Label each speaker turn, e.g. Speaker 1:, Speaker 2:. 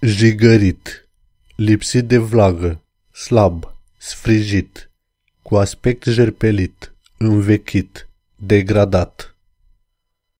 Speaker 1: Jigărit, lipsit de vlagă, slab, sfrijit, cu aspect jerpelit, învechit, degradat.